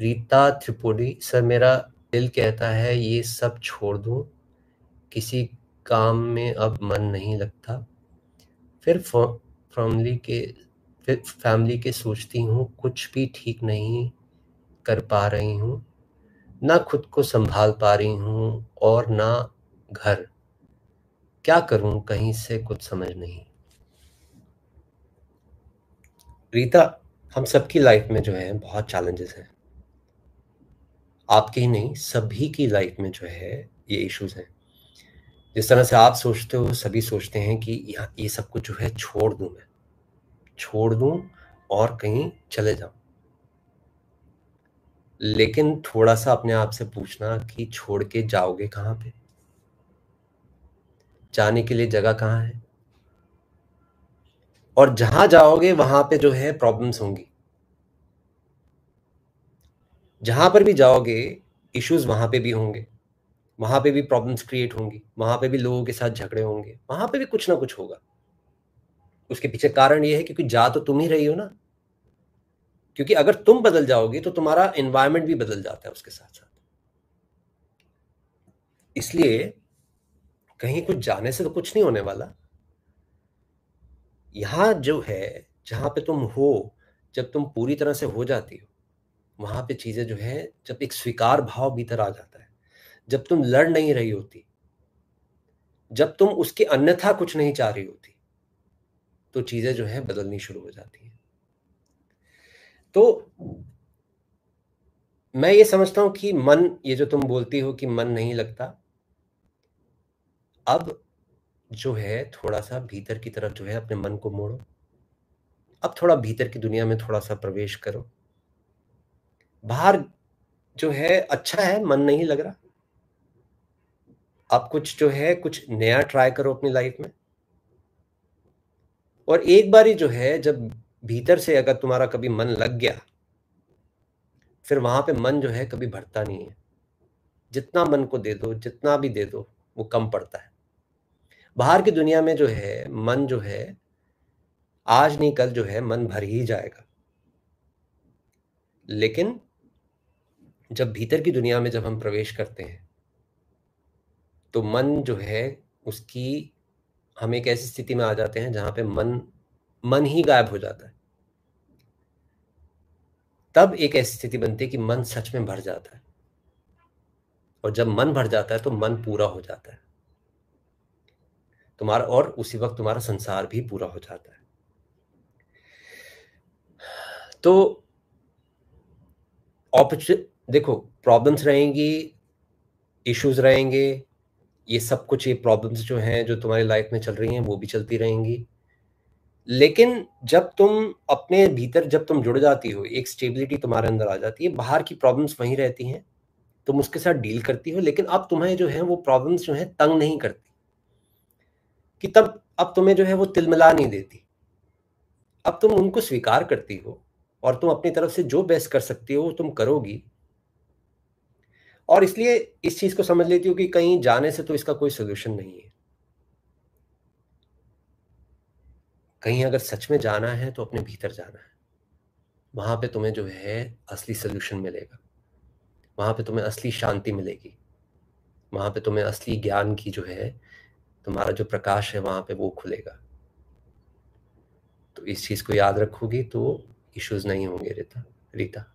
Rita Tripuri sir मेरा दिल कहता है ये सब छोड़ दूँ किसी काम में अब मन नहीं लगता फिर फैमिली के फिर फैमिली के सोचती हूँ कुछ भी ठीक नहीं कर पा रही हूँ ना खुद को संभाल पा रही हूँ और ना घर क्या करूँ कहीं से कुछ समझ नहीं रीता हम सबकी लाइफ में जो है बहुत चैलेंजेस हैं आपके ही नहीं सभी की लाइफ में जो है ये इश्यूज हैं जिस तरह से आप सोचते हो सभी सोचते हैं कि यहाँ ये सब कुछ जो है छोड़ दूँ मैं छोड़ दूँ और कहीं चले जाऊँ लेकिन थोड़ा सा अपने आप से पूछना कि छोड़ के जाओगे कहाँ पे जाने के लिए जगह कहाँ है और जहां जाओगे वहां पे जो है प्रॉब्लम्स होंगी जहां पर भी जाओगे इश्यूज वहां पे भी होंगे वहां पे भी प्रॉब्लम्स क्रिएट होंगी वहां पे भी लोगों के साथ झगड़े होंगे वहां पे भी कुछ ना कुछ होगा उसके पीछे कारण ये है क्योंकि जा तो तुम ही रही हो ना क्योंकि अगर तुम बदल जाओगे तो तुम्हारा एनवायरमेंट भी बदल जाता है उसके साथ साथ इसलिए कहीं कुछ जाने से तो कुछ नहीं होने वाला यहां जो है जहां पे तुम हो जब तुम पूरी तरह से हो जाती हो वहाँ पे चीज़ें जो है जब एक स्वीकार भाव भीतर आ जाता है जब तुम लड़ नहीं रही होती जब तुम उसके अन्यथा कुछ नहीं चाह रही होती तो चीज़ें जो है बदलनी शुरू हो जाती है तो मैं ये समझता हूं कि मन ये जो तुम बोलती हो कि मन नहीं लगता अब जो है थोड़ा सा भीतर की तरफ जो है अपने मन को मोड़ो अब थोड़ा भीतर की दुनिया में थोड़ा सा प्रवेश करो बाहर जो है अच्छा है मन नहीं लग रहा आप कुछ जो है कुछ नया ट्राई करो अपनी लाइफ में और एक बारी जो है जब भीतर से अगर तुम्हारा कभी मन लग गया फिर वहां पे मन जो है कभी भरता नहीं है जितना मन को दे दो जितना भी दे दो वो कम पड़ता है बाहर की दुनिया में जो है मन जो है आज नहीं कल जो है मन भर ही जाएगा लेकिन जब भीतर की दुनिया में जब हम प्रवेश करते हैं तो मन जो है उसकी हम एक ऐसी स्थिति में आ जाते हैं जहां पे मन मन ही गायब हो जाता है तब एक ऐसी स्थिति बनती है कि मन सच में भर जाता है और जब मन भर जाता है तो मन पूरा हो जाता है तुम्हारा और उसी वक्त तुम्हारा संसार भी पूरा हो जाता है तो देखो प्रॉब्लम्स रहेंगी इश्यूज रहेंगे ये सब कुछ ये प्रॉब्लम्स जो हैं जो तुम्हारी लाइफ में चल रही हैं वो भी चलती रहेंगी लेकिन जब तुम अपने भीतर जब तुम जुड़ जाती हो एक स्टेबिलिटी तुम्हारे अंदर आ जाती है बाहर की प्रॉब्लम्स वहीं रहती हैं तुम उसके साथ डील करती हो लेकिन अब तुम्हें जो है वो प्रॉब्लम्स जो है तंग नहीं करती कि तब अब तुम्हें जो है वो तिलमिला नहीं देती अब तुम उनको स्वीकार करती हो और तुम अपनी तरफ से जो बेस्ट कर सकती हो वो तुम करोगी और इसलिए इस चीज को समझ लेती हूँ कि कहीं जाने से तो इसका कोई सोल्यूशन नहीं है कहीं अगर सच में जाना है तो अपने भीतर जाना है वहां पे तुम्हें जो है असली सोल्यूशन मिलेगा वहां पे तुम्हें असली शांति मिलेगी वहां पे तुम्हें असली ज्ञान की जो है तुम्हारा जो प्रकाश है वहां पे वो खुलेगा तो इस चीज को याद रखोगी तो इश्यूज नहीं होंगे रीता रीता